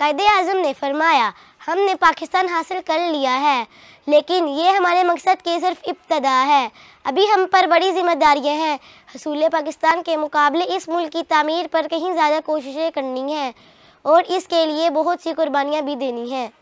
कायद अजम ने फरमाया हमने पाकिस्तान हासिल कर लिया है लेकिन ये हमारे मकसद की सिर्फ इब्तदा है अभी हम पर बड़ी जिम्मेदारियां हैं हसूल पाकिस्तान के मुकाबले इस मुल्क की तमीर पर कहीं ज़्यादा कोशिशें करनी हैं और इसके लिए बहुत सी कुर्बानियाँ भी देनी हैं